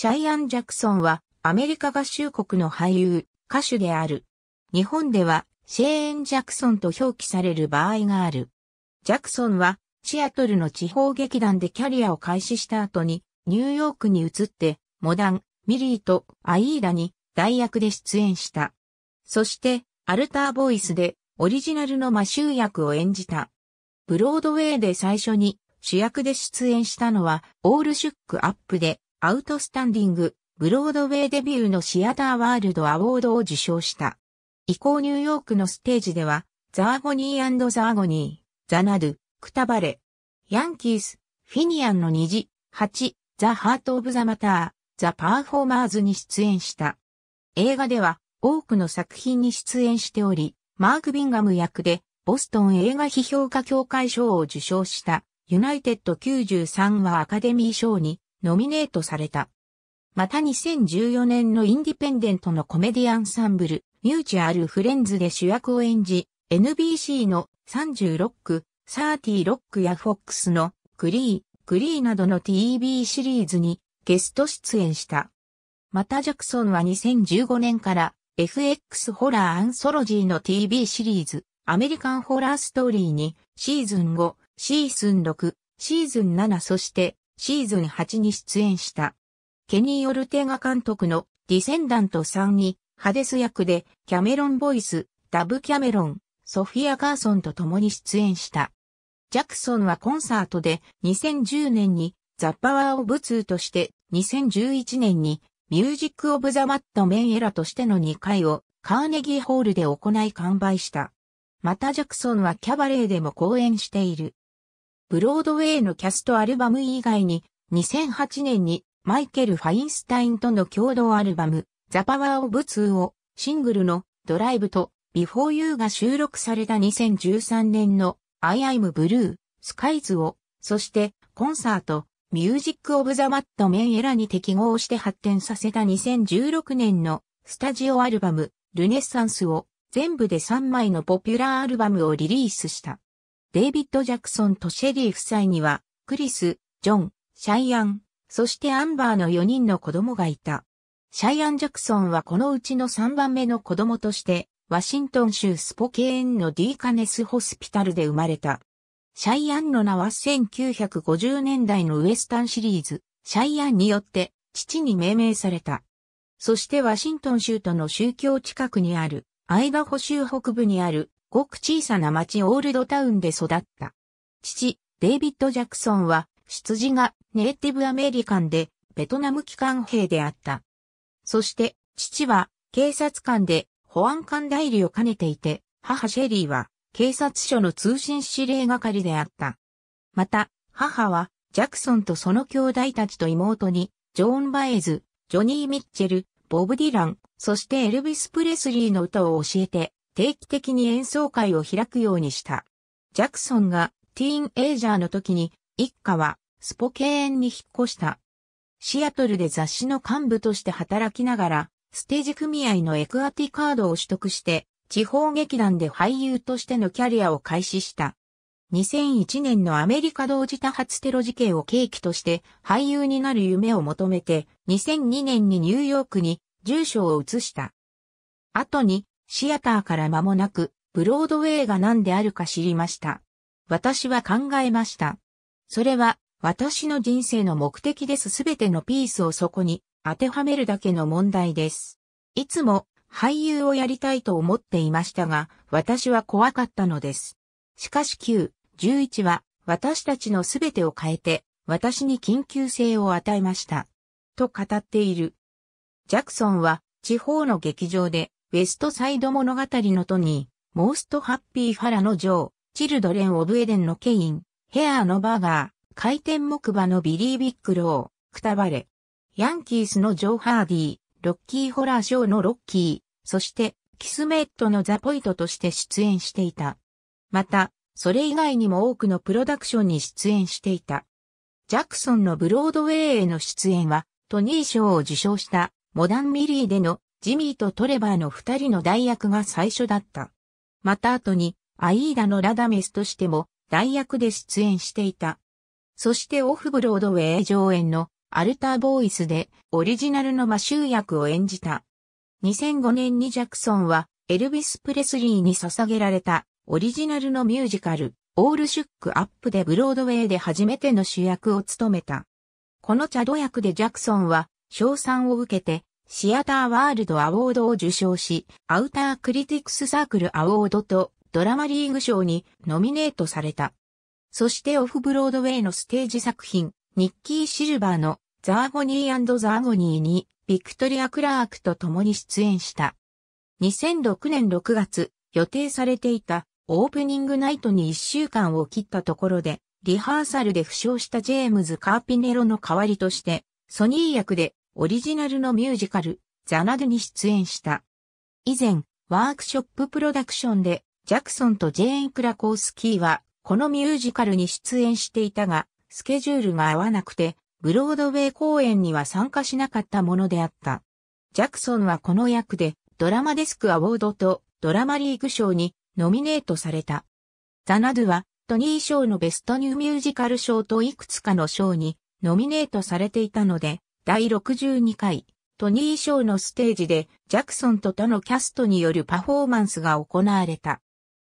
シャイアン・ジャクソンはアメリカ合衆国の俳優、歌手である。日本ではシェーン・ジャクソンと表記される場合がある。ジャクソンはシアトルの地方劇団でキャリアを開始した後にニューヨークに移ってモダン、ミリーとアイーダに代役で出演した。そしてアルターボイスでオリジナルの魔衆役を演じた。ブロードウェイで最初に主役で出演したのはオールシュックアップでアウトスタンディング、ブロードウェイデビューのシアターワールドアォードを受賞した。以降ニューヨークのステージでは、ザーゴニーザーゴニー、ザナル、クタバレ、ヤンキース、フィニアンの虹、8、ザ・ハート・オブ・ザ・マター、ザ・パーフォーマーズに出演した。映画では多くの作品に出演しており、マーク・ビンガム役でボストン映画批評家協会賞を受賞したユナイテッド93はアカデミー賞にノミネートされた。また2014年のインディペンデントのコメディアンサンブル、ミューチアルフレンズで主役を演じ、NBC の36区、36区や FOX のクリー、クリーなどの TV シリーズにゲスト出演した。またジャクソンは2015年から FX ホラーアンソロジーの TV シリーズ、アメリカンホラーストーリーにシーズン5、シーズン6、シーズン7そしてシーズン8に出演した。ケニー・オルテガ監督のディセンダント3にハデス役でキャメロン・ボイス、ダブ・キャメロン、ソフィア・ガーソンと共に出演した。ジャクソンはコンサートで2010年にザ・パワー・オブ・ツーとして2011年にミュージック・オブ・ザ・マット・メンエラとしての2回をカーネギーホールで行い完売した。またジャクソンはキャバレーでも講演している。ブロードウェイのキャストアルバム以外に、2008年にマイケル・ファインスタインとの共同アルバム、ザ・パワー・オブ・ツーをシングルのドライブとビフォー・ユーが収録された2013年の I イ・ m Blue, ー・スカイズを、そしてコンサート、ミュージック・オブ・ザ・マット・メンエラに適合して発展させた2016年のスタジオアルバム、ルネッサンスを全部で3枚のポピュラーアルバムをリリースした。デイビッド・ジャクソンとシェリー夫妻には、クリス、ジョン、シャイアン、そしてアンバーの4人の子供がいた。シャイアン・ジャクソンはこのうちの3番目の子供として、ワシントン州スポケーンのディーカネス・ホスピタルで生まれた。シャイアンの名は1950年代のウエスタンシリーズ、シャイアンによって父に命名された。そしてワシントン州との宗教近くにある、アイダホ州北部にあるごく小さな町オールドタウンで育った。父、デイビッド・ジャクソンは、出自がネイティブアメリカンで、ベトナム機関兵であった。そして、父は警察官で保安官代理を兼ねていて、母シェリーは警察署の通信指令係であった。また、母はジャクソンとその兄弟たちと妹に、ジョーン・バエズ、ジョニー・ミッチェル、ボブ・ディラン、そしてエルビス・プレスリーの歌を教えて、定期的に演奏会を開くようにした。ジャクソンがティーンエイジャーの時に一家はスポケーンに引っ越した。シアトルで雑誌の幹部として働きながら、ステージ組合のエクアティカードを取得して、地方劇団で俳優としてのキャリアを開始した。2001年のアメリカ同時多発テロ事件を契機として俳優になる夢を求めて2002年にニューヨークに住所を移した。後にシアターから間もなく、ブロードウェイが何であるか知りました。私は考えました。それは、私の人生の目的です。すべてのピースをそこに当てはめるだけの問題です。いつも俳優をやりたいと思っていましたが、私は怖かったのです。しかし9、11は私たちのすべてを変えて、私に緊急性を与えました。と語っている。ジャクソンは地方の劇場でウェストサイド物語のトニー、モーストハッピーファラのジョー、チルドレン・オブ・エデンのケイン、ヘアーのバーガー、回転木馬のビリー・ビックロー、くたばれ、ヤンキースのジョー・ハーディー、ロッキー・ホラー・ショーのロッキー、そして、キスメットのザ・ポイトとして出演していた。また、それ以外にも多くのプロダクションに出演していた。ジャクソンのブロードウェイへの出演は、トニー賞を受賞した、モダンミリーでのジミーとトレバーの二人の代役が最初だった。また後に、アイーダのラダメスとしても、代役で出演していた。そしてオフブロードウェイ上演のアルターボーイスでオリジナルの魔ー役を演じた。2005年にジャクソンはエルビス・プレスリーに捧げられたオリジナルのミュージカルオールシュックアップでブロードウェイで初めての主役を務めた。このチャド役でジャクソンは賞賛を受けてシアターワールドアォードを受賞し、アウタークリティクスサークルアォードとドラマリーグ賞にノミネートされた。そしてオフブロードウェイのステージ作品、ニッキー・シルバーのザーゴニーザーゴニーにビクトリア・クラークと共に出演した。2006年6月、予定されていたオープニングナイトに1週間を切ったところで、リハーサルで負傷したジェームズ・カーピネロの代わりとして、ソニー役でオリジナルのミュージカル、ザナドゥに出演した。以前、ワークショッププロダクションで、ジャクソンとジェーン・クラコースキーは、このミュージカルに出演していたが、スケジュールが合わなくて、ブロードウェイ公演には参加しなかったものであった。ジャクソンはこの役で、ドラマデスクアォードとドラマリーグ賞にノミネートされた。ザナドゥは、トニー賞のベストニューミュージカル賞といくつかの賞にノミネートされていたので、第62回トニー賞のステージでジャクソンと他のキャストによるパフォーマンスが行われた。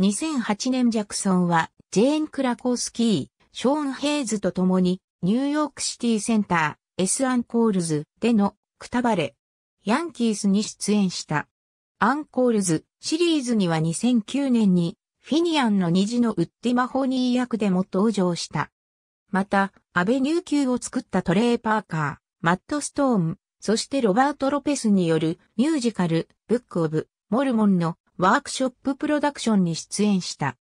2008年ジャクソンはジェーン・クラコースキー、ショーン・ヘイズと共にニューヨークシティセンター S アンコールズでのくたばれヤンキースに出演した。アンコールズシリーズには2009年にフィニアンの虹のウッディ・マホニー役でも登場した。また、アベニュー級を作ったトレイ・パーカー。マット・ストーン、そしてロバート・ロペスによるミュージカル、ブック・オブ・モルモンのワークショッププロダクションに出演した。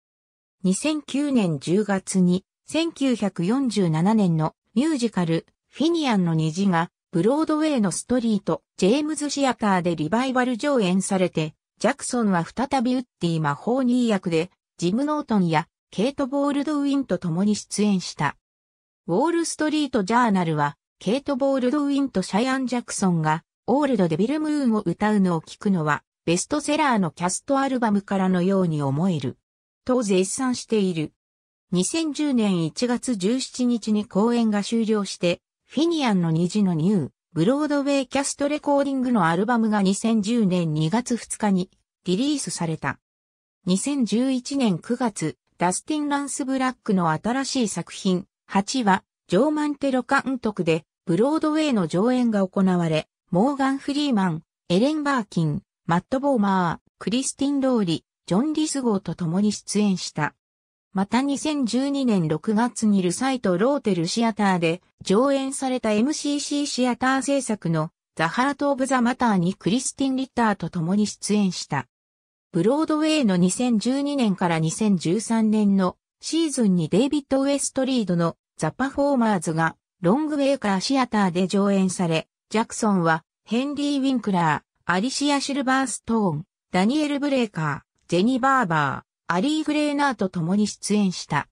2009年10月に1947年のミュージカル、フィニアンの虹がブロードウェイのストリート、ジェームズシアターでリバイバル上演されて、ジャクソンは再びウッディ魔法ニー役で、ジム・ノートンやケイト・ボールドウィンと共に出演した。ウォール・ストリート・ジャーナルは、ケイト・ボールドウィンとシャイアン・ジャクソンが、オールド・デビル・ムーンを歌うのを聞くのは、ベストセラーのキャストアルバムからのように思える。と絶賛している。2010年1月17日に公演が終了して、フィニアンの虹のニュー、ブロードウェイキャストレコーディングのアルバムが2010年2月2日にリリースされた。2011年9月、ダスティン・ランス・ブラックの新しい作品、8は、ジョーマンテロ監督で、ブロードウェイの上演が行われ、モーガン・フリーマン、エレン・バーキン、マット・ボーマー、クリスティン・ローリ、ジョン・リス号と共に出演した。また2012年6月にルサイト・ローテル・シアターで上演された MCC シアター制作のザ・ハート・オブ・ザ・マターにクリスティン・リッターと共に出演した。ブロードウェイの2012年から2013年のシーズンにデイビッド・ウェストリードのザ・パフォーマーズがロングウェイカーシアターで上演され、ジャクソンは、ヘンリー・ウィンクラー、アリシア・シルバーストーン、ダニエル・ブレーカー、ジェニ・バーバー、アリー・グレーナーと共に出演した。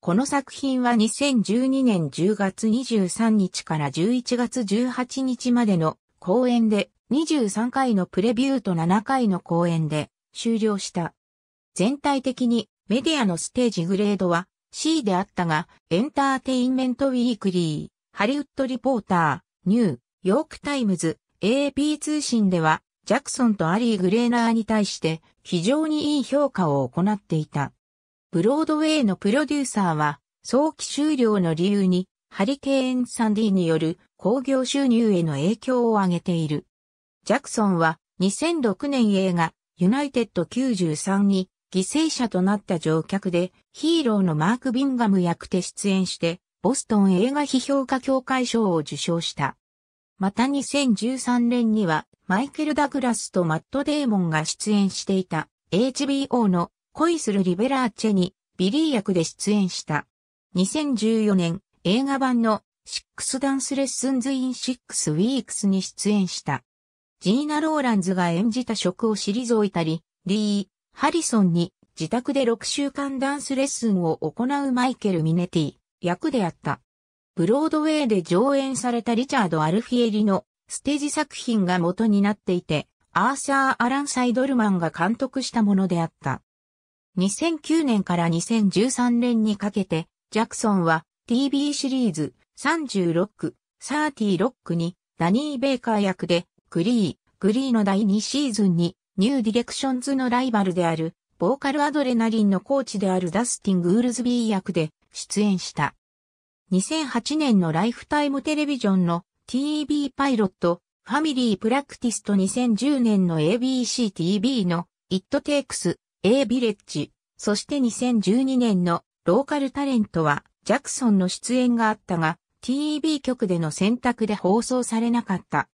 この作品は2012年10月23日から11月18日までの公演で23回のプレビューと7回の公演で終了した。全体的にメディアのステージグレードは C であったが、エンターテインメントウィークリー、ハリウッドリポーター、ニュー、ヨークタイムズ、AP 通信では、ジャクソンとアリー・グレーナーに対して非常にいい評価を行っていた。ブロードウェイのプロデューサーは、早期終了の理由に、ハリケーン・サンディによる興行収入への影響を挙げている。ジャクソンは2006年映画ユナイテッド93に犠牲者となった乗客で、ヒーローのマーク・ビンガム役で出演して、ボストン映画批評家協会賞を受賞した。また2013年には、マイケル・ダグラスとマット・デーモンが出演していた HBO の恋するリベラーチェにビリー役で出演した。2014年、映画版のシックスダンスレッスンズ・イン・シックス・ウィークスに出演した。ジーナ・ローランズが演じた職を退いたり、リー、ハリソンに自宅で6週間ダンスレッスンを行うマイケル・ミネティ役であった。ブロードウェイで上演されたリチャード・アルフィエリのステージ作品が元になっていて、アーサー・アラン・サイドルマンが監督したものであった。2009年から2013年にかけて、ジャクソンは TV シリーズ36 36にダニー・ベイカー役で、グリー、グリーの第2シーズンにニューディレクションズのライバルである、ボーカルアドレナリンのコーチであるダスティン・グールズビー役で出演した。2008年のライフタイムテレビジョンの TV パイロット、ファミリープラクティスと2010年の ABCTV の It Takes A Village、そして2012年のローカルタレントはジャクソンの出演があったが、TV 局での選択で放送されなかった。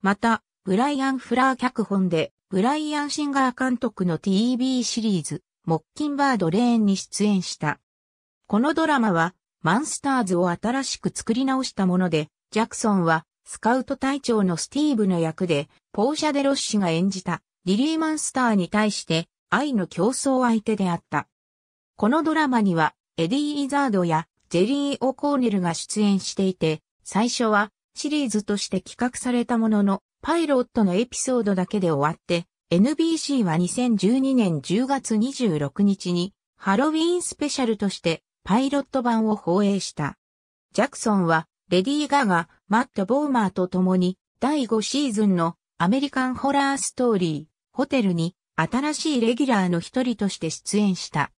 また、ブライアン・フラー脚本で、ブライアン・シンガー監督の TV シリーズ、モッキンバード・レーンに出演した。このドラマは、マンスターズを新しく作り直したもので、ジャクソンは、スカウト隊長のスティーブの役で、ポーシャ・デロッシが演じた、リリー・マンスターに対して、愛の競争相手であった。このドラマには、エディ・イザードや、ジェリー・オコーネルが出演していて、最初は、シリーズとして企画されたものの、パイロットのエピソードだけで終わって、NBC は2012年10月26日にハロウィンスペシャルとしてパイロット版を放映した。ジャクソンはレディー・ガガ、マット・ボーマーと共に第5シーズンのアメリカンホラーストーリー、ホテルに新しいレギュラーの一人として出演した。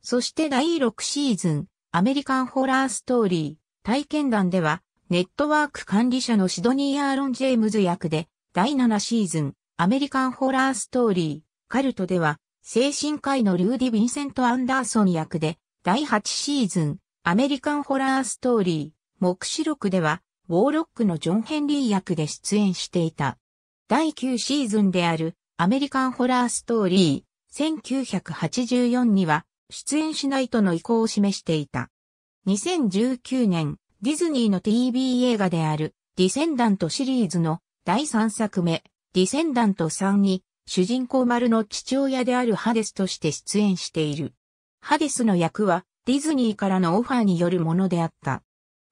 そして第6シーズン、アメリカンホラーストーリー、体験談ではネットワーク管理者のシドニー・アーロン・ジェームズ役で、第7シーズン、アメリカンホラーストーリー、カルトでは、精神科医のルーディ・ヴィンセント・アンダーソン役で、第8シーズン、アメリカンホラーストーリー、目視録では、ウォーロックのジョン・ヘンリー役で出演していた。第9シーズンである、アメリカンホラーストーリー、1984には、出演しないとの意向を示していた。2019年、ディズニーの TV 映画であるディセンダントシリーズの第3作目、ディセンダント3に主人公丸の父親であるハデスとして出演している。ハデスの役はディズニーからのオファーによるものであった。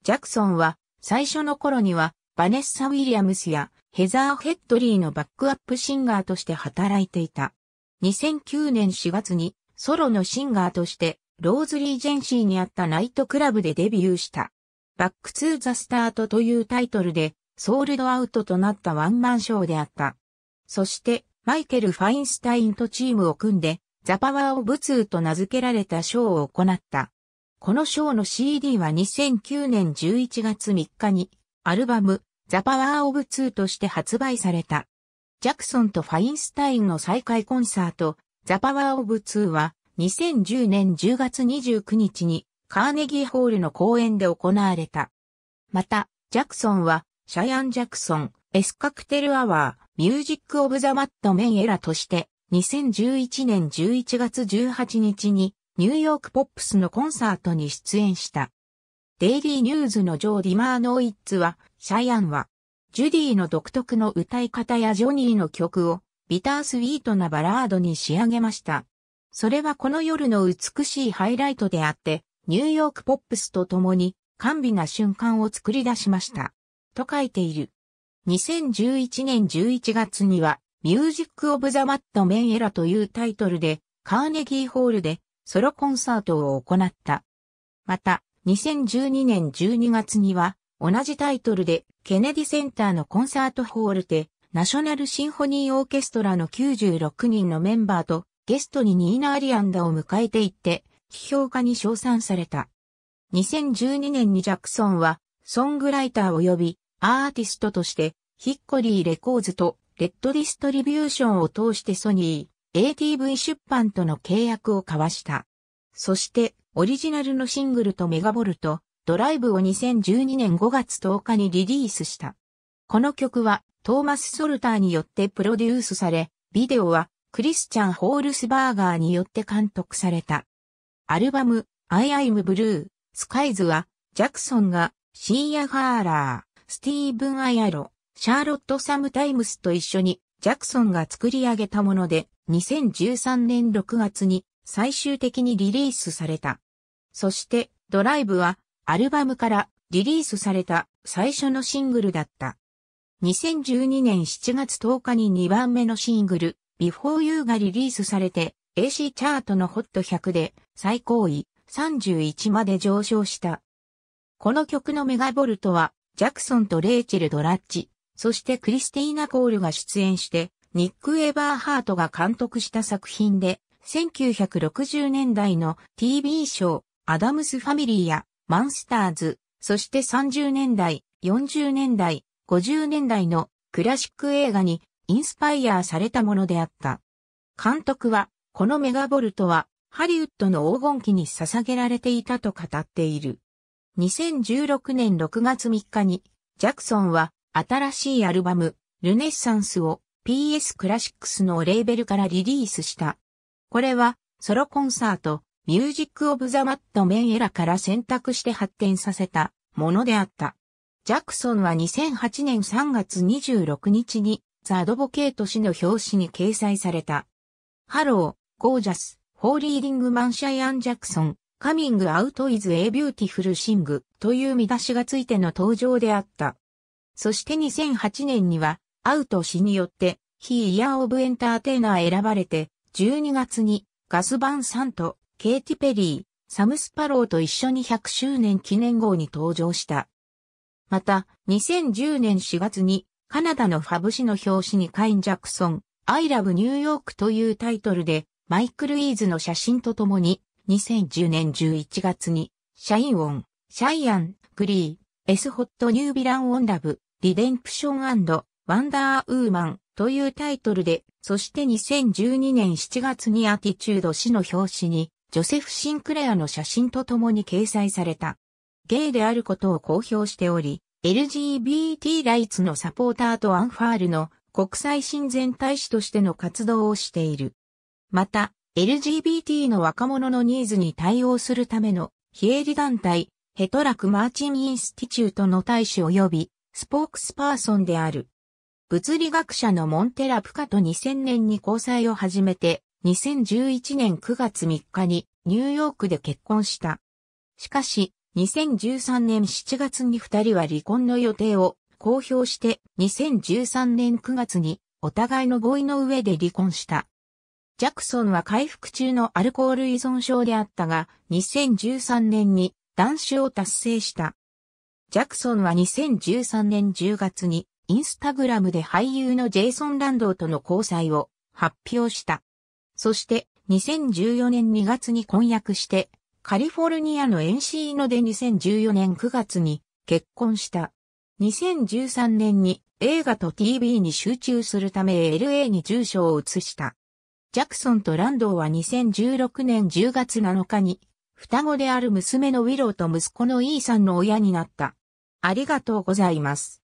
ジャクソンは最初の頃にはバネッサ・ウィリアムスやヘザー・ヘッドリーのバックアップシンガーとして働いていた。2009年4月にソロのシンガーとしてローズリー・ジェンシーにあったナイトクラブでデビューした。バックツーザスタートというタイトルで、ソールドアウトとなったワンマンショーであった。そして、マイケル・ファインスタインとチームを組んで、ザ・パワー・オブ・ツーと名付けられたショーを行った。このショーの CD は2009年11月3日に、アルバム、ザ・パワー・オブ・ツーとして発売された。ジャクソンとファインスタインの再会コンサート、ザ・パワー・オブ・ツーは、2010年10月29日に、カーネギーホールの公演で行われた。また、ジャクソンは、シャイアン・ジャクソン、エスカクテル・アワー、ミュージック・オブ・ザ・マット・メン・エラとして、2011年11月18日に、ニューヨーク・ポップスのコンサートに出演した。デイリーニューズのジョー・ディマーノイッツは、シャイアンは、ジュディの独特の歌い方やジョニーの曲を、ビタースウィートなバラードに仕上げました。それはこの夜の美しいハイライトであって、ニューヨークポップスと共に、甘美な瞬間を作り出しました。と書いている。2011年11月には、ミュージック・オブ・ザ・マット・メンエラというタイトルで、カーネギーホールでソロコンサートを行った。また、2012年12月には、同じタイトルで、ケネディセンターのコンサートホールで、ナショナルシンフォニーオーケストラの96人のメンバーと、ゲストにニーナ・アリアンダを迎えていって、批評家に称賛された。2012年にジャクソンは、ソングライター及びアーティストとして、ヒッコリーレコーズとレッドディストリビューションを通してソニー、ATV 出版との契約を交わした。そして、オリジナルのシングルとメガボルト、ドライブを2012年5月10日にリリースした。この曲は、トーマス・ソルターによってプロデュースされ、ビデオは、クリスチャン・ホールスバーガーによって監督された。アルバム、I イ m Blue, Skies は、ジャクソンが、シーア・ファーラー、スティーブン・アイアロ、シャーロット・サムタイムスと一緒に、ジャクソンが作り上げたもので、2013年6月に最終的にリリースされた。そして、ドライブは、アルバムからリリースされた最初のシングルだった。2012年7月10日に2番目のシングル、Before You がリリースされて、AC チャートのホット1 0 0で最高位31まで上昇した。この曲のメガボルトは、ジャクソンとレイチェル・ドラッチ、そしてクリスティーナ・コールが出演して、ニック・エバーハートが監督した作品で、1960年代の TV ショー、アダムス・ファミリーやマンスターズ、そして30年代、40年代、50年代のクラシック映画にインスパイアされたものであった。監督はこのメガボルトはハリウッドの黄金期に捧げられていたと語っている。2016年6月3日に、ジャクソンは新しいアルバム、ルネッサンスを PS クラシックスのレーベルからリリースした。これはソロコンサート、ミュージック・オブ・ザ・マット・メンエラから選択して発展させたものであった。ジャクソンは2008年3月26日にザ・アドボケート氏の表紙に掲載された。ハロゴージャス、ホーリーディングマンシャイアン・ジャクソン、カミング・アウト・イズ・エ・ビューティフル・シングという見出しがついての登場であった。そして2008年には、アウト氏によって、非イヤー・オブ・エンターテイナー選ばれて、12月に、ガス・バン・サント、ケイティ・ペリー、サム・スパローと一緒に100周年記念号に登場した。また、2010年4月に、カナダのファブ誌の表紙にカイン・ジャクソン、アイラブ・ニューヨークというタイトルで、マイクル・イーズの写真とともに、2010年11月に、シャイン・オン、シャイアン、グリー、エス・ホット・ニュー・ヴィラン・オン・ラブ、リデンプションワンダー・ウーマンというタイトルで、そして2012年7月にアティチュード誌の表紙に、ジョセフ・シンクレアの写真とともに掲載された。ゲイであることを公表しており、LGBT ライツのサポーターとアンファールの国際親善大使としての活動をしている。また、LGBT の若者のニーズに対応するための非営利団体、ヘトラク・マーチン・インスティチュートの大使及び、スポークスパーソンである。物理学者のモンテラ・プカと2000年に交際を始めて、2011年9月3日にニューヨークで結婚した。しかし、2013年7月に二人は離婚の予定を公表して、2013年9月にお互いの合意の上で離婚した。ジャクソンは回復中のアルコール依存症であったが、2013年に断酒を達成した。ジャクソンは2013年10月に、インスタグラムで俳優のジェイソン・ランドーとの交際を発表した。そして、2014年2月に婚約して、カリフォルニアのエンシーノで2014年9月に結婚した。2013年に映画と TV に集中するため LA に住所を移した。ジャクソンとランドーは2016年10月7日に、双子である娘のウィローと息子のイーさんの親になった。ありがとうございます。